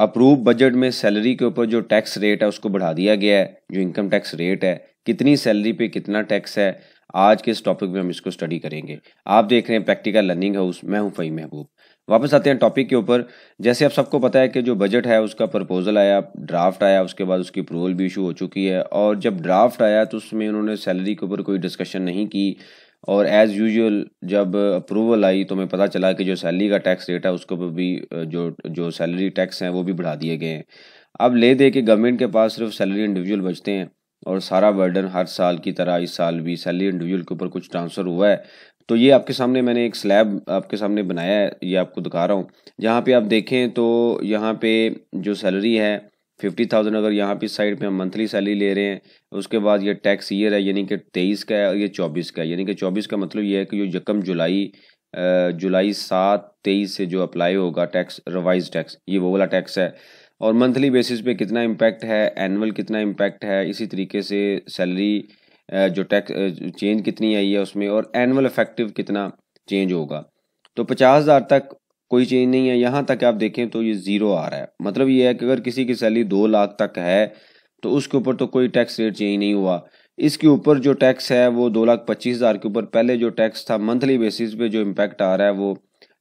approve budget में salary के ऊपर जो टैक्स रेट है उसको बढ़ा दिया गया है जो इनकम टैक्स रेट है कितनी सैलरी पे कितना टैक्स है आज के इस टॉपिक में हम इसको स्टडी करेंगे आप देख रहे हैं प्रैक्टिकल लर्निंग हाउस मैं हूं फई महबूब वापस आते हैं टॉपिक के ऊपर जैसे आप सबको पता है कि जो बजट है उसका प्रपोजल आया ड्राफ्ट आया उसके बाद उसकी अप्रूवल भी इशू हो चुकी है और जब ड्राफ्ट आया तो उसमें उन्होंने सैलरी के ऊपर कोई डिस्कशन नहीं की और एज़ यूजुअल जब अप्रूवल आई तो मैं पता चला कि जो सैलरी का टैक्स रेट है उसको भी जो जो सैलरी टैक्स हैं वो भी बढ़ा दिए गए हैं अब ले दे के गवर्नमेंट के पास सिर्फ सैलरी इंडिविजुअल बचते हैं और सारा बर्डन हर साल की तरह इस साल भी सैलरी इंडिविजुअल के ऊपर कुछ ट्रांसफ़र हुआ है तो ये आपके सामने मैंने एक स्लैब आपके सामने बनाया है ये आपको दिखा रहा हूँ जहाँ पे आप देखें तो यहाँ पे जो सैलरी है फिफ्टी थाउजेंड अगर यहाँ पे साइड पे हम मंथली सैलरी ले रहे हैं उसके बाद ये टैक्स ईयर है यानी कि तेईस का है और ये चौबीस का है यानी कि चौबीस का मतलब ये है कि जो यकम जुलाई जुलाई सात तेईस से जो अप्लाई होगा टैक्स रिवाइज टैक्स ये वो वाला टैक्स है और मंथली बेसिस पे कितना इम्पैक्ट है एनअल कितना इम्पैक्ट है इसी तरीके से सैलरी जो टैक्स चेंज कितनी आई है उसमें और एनअल इफेक्टिव कितना चेंज होगा तो पचास हज़ार तक कोई चेंज नहीं है यहाँ तक आप देखें तो ये ज़ीरो आ रहा है मतलब ये है कि अगर किसी की सैलरी दो लाख तक है तो उसके ऊपर तो कोई टैक्स रेट चेंज नहीं हुआ इसके ऊपर जो टैक्स है वो दो लाख पच्चीस हज़ार के ऊपर पहले जो टैक्स था मंथली बेसिस पे जो इम्पैक्ट आ रहा है वो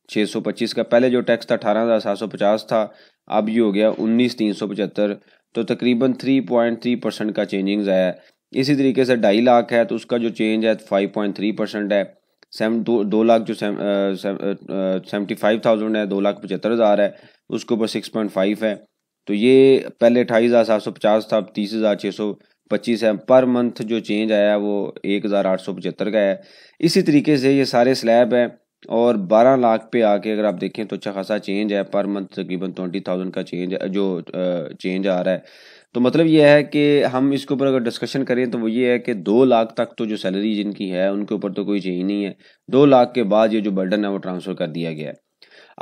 छः सौ पच्चीस का पहले जो टैक्स था अठारह हज़ार सात सौ पचास था अब ये हो गया उन्नीस तीन सौ पचहत्तर तो तकरीबन थ्री पॉइंट थ्री परसेंट का चेंजिंग आया है इसी तरीके से ढाई लाख है तो उसका जो चेंज है फाइव पॉइंट थ्री परसेंट है सेवन दो दो लाख जो सेवेंटी फाइव थाउजेंड है दो लाख पचहत्तर हज़ार है उसके ऊपर सिक्स पॉइंट फाइव है तो ये पहले अठाईस हज़ार सात सौ पचास था अब तीस हज़ार छः सौ पच्चीस है पर मंथ जो चेंज आया है वो एक हज़ार आठ सौ पचहत्तर का है इसी तरीके से ये सारे स्लैब हैं और बारह लाख पे आके अगर आप देखें तो अच्छा खासा चेंज है पर मंथ तकरीबन ट्वेंटी थाउजेंड का चेंज जो चेंज आ रहा है तो मतलब ये है कि हम इसके ऊपर अगर डिस्कशन करें तो वो ये है कि दो लाख तक तो जो सैलरी जिनकी है उनके ऊपर तो कोई चेंज नहीं है दो लाख के बाद ये जो बर्डन है वो ट्रांसफ़र कर दिया गया है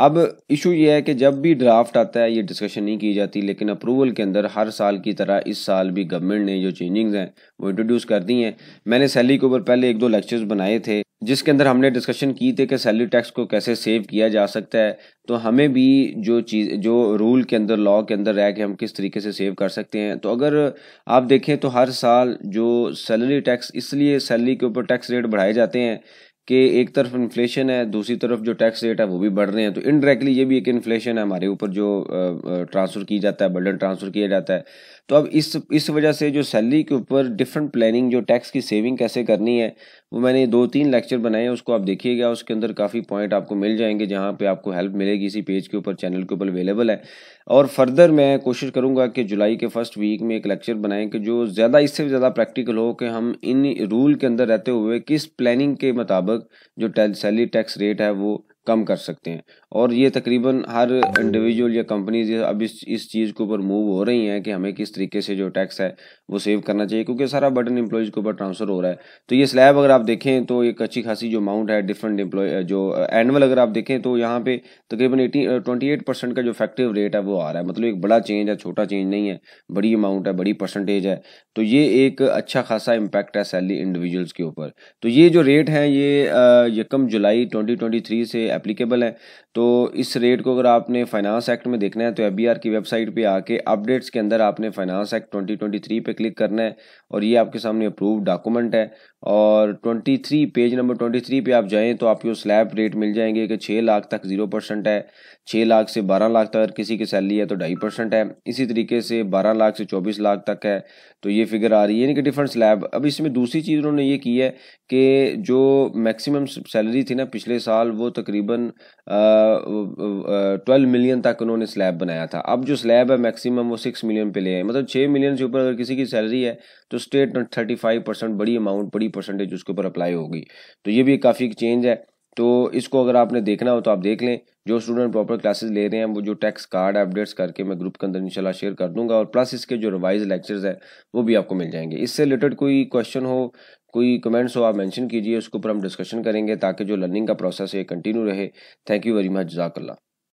अब इशू ये है कि जब भी ड्राफ्ट आता है ये डिस्कशन नहीं की जाती लेकिन अप्रूवल के अंदर हर साल की तरह इस साल भी गवर्नमेंट ने जो चेंजिंग्स हैं वो इंट्रोड्यूस कर दी हैं मैंने सैलरी के ऊपर पहले एक दो लेक्चर्स बनाए थे जिसके अंदर हमने डिस्कशन की थी कि सैलरी टैक्स को कैसे सेव किया जा सकता है तो हमें भी जो चीज़ जो रूल के अंदर लॉ के अंदर रह के हम किस तरीके से सेव कर सकते हैं तो अगर आप देखें तो हर साल जो सैलरी टैक्स इसलिए सैलरी के ऊपर टैक्स रेट बढ़ाए जाते हैं कि एक तरफ इन्फ्लेशन है दूसरी तरफ जो टैक्स रेट है वो भी बढ़ रहे हैं तो इनडायरेक्टली ये भी एक इन्फ्लेशन है हमारे ऊपर जो ट्रांसफ़र की जाता है बर्डन ट्रांसफ़र किया जाता है तो अब इस इस वजह से जो सैलरी के ऊपर डिफरेंट प्लानिंग जो टैक्स की सेविंग कैसे करनी है वो मैंने दो तीन लेक्चर बनाए हैं उसको आप देखिएगा उसके अंदर काफ़ी पॉइंट आपको मिल जाएंगे जहाँ पे आपको हेल्प मिलेगी इसी पेज के ऊपर चैनल के ऊपर अवेलेबल है और फर्दर मैं कोशिश करूँगा कि जुलाई के फर्स्ट वीक में एक लेक्चर बनाएं कि जो ज़्यादा इससे ज़्यादा प्रैक्टिकल हो कि हम इन रूल के अंदर रहते हुए किस प्लानिंग के मुताबिक जो सैलरी टैक्स रेट है वो कम कर सकते हैं और ये तकरीबन हर इंडिविजुअल या कंपनीज अब इस इस चीज़ के ऊपर मूव हो रही हैं कि हमें किस तरीके से जो टैक्स है वो सेव करना चाहिए क्योंकि सारा बटन एम्प्लॉयज़ के ऊपर ट्रांसफ़र हो रहा है तो ये स्लैब अगर आप देखें तो एक अच्छी खासी जो अमाउंट है डिफरेंट एम्प्लॉय जो एनअल uh, अगर आप देखें तो यहाँ पे तकरीबन एटी ट्वेंटी एट परसेंट का जो इफेक्टिव रेट है वो आ रहा है मतलब एक बड़ा चेंज है छोटा चेंज नहीं है बड़ी अमाउंट है बड़ी परसेंटेज है तो ये एक अच्छा खासा इम्पैक्ट है सैलरी इंडिविजुअल्स के ऊपर तो ये जो रेट हैं ये uh, यकम जुलाई ट्वेंटी से एप्लीकेबल है तो इस रेट को अगर आपने फाइनेंस एक्ट में देखना है तो एफ की वेबसाइट पे आके अपडेट्स के अंदर आपने फाइनेंस एक्ट 2023 पे क्लिक करना है और ये आपके सामने अप्रूव डॉक्यूमेंट है और 23 पेज नंबर 23 पे आप जाएँ तो आपको स्लैब रेट मिल जाएंगे कि छः लाख तक जीरो परसेंट है छः लाख से बारह लाख तक अगर किसी की सैलरी है तो ढाई परसेंट है इसी तरीके से बारह लाख से चौबीस लाख तक है तो ये फिगर आ रही है यानी कि डिफरेंट स्लैब अब इसमें दूसरी चीज़ उन्होंने ये की है कि जो मैक्सिमम सैलरी थी ना पिछले साल वो तकरीबन तकरीबन ट्वेल्व मिलियन तक उन्होंने स्लैब बनाया था अब जो स्लैब है मैक्सिमम वो सिक्स मिलियन पे ले आए मतलब छः मिलियन से ऊपर अगर किसी की सैलरी है तो स्टेट थर्टी फाइव परसेंट बड़ी अमाउंट बड़ी परसेंटेज उसके ऊपर अप्लाई होगी तो ये भी काफ़ी चेंज है तो इसको अगर आपने देखना हो तो आप देख लें जो स्टूडेंट प्रॉपर क्लासेस ले रहे हैं वो जो टैक्स कार्ड अपडेट्स करके मैं ग्रुप के अंदर इंशाल्लाह शेयर कर दूंगा और प्लस इसके जो रिवाइज लेक्चर्स हैं वो भी आपको मिल जाएंगे इससे रिलेटेड कोई क्वेश्चन हो कोई कमेंट्स हो आप मेंशन कीजिए उसके ऊपर हम डिस्कशन करेंगे ताकि जो लर्निंग का प्रोसेस है कंटिन्यू रहे थैंक यू वेरी मच जजाकल्ला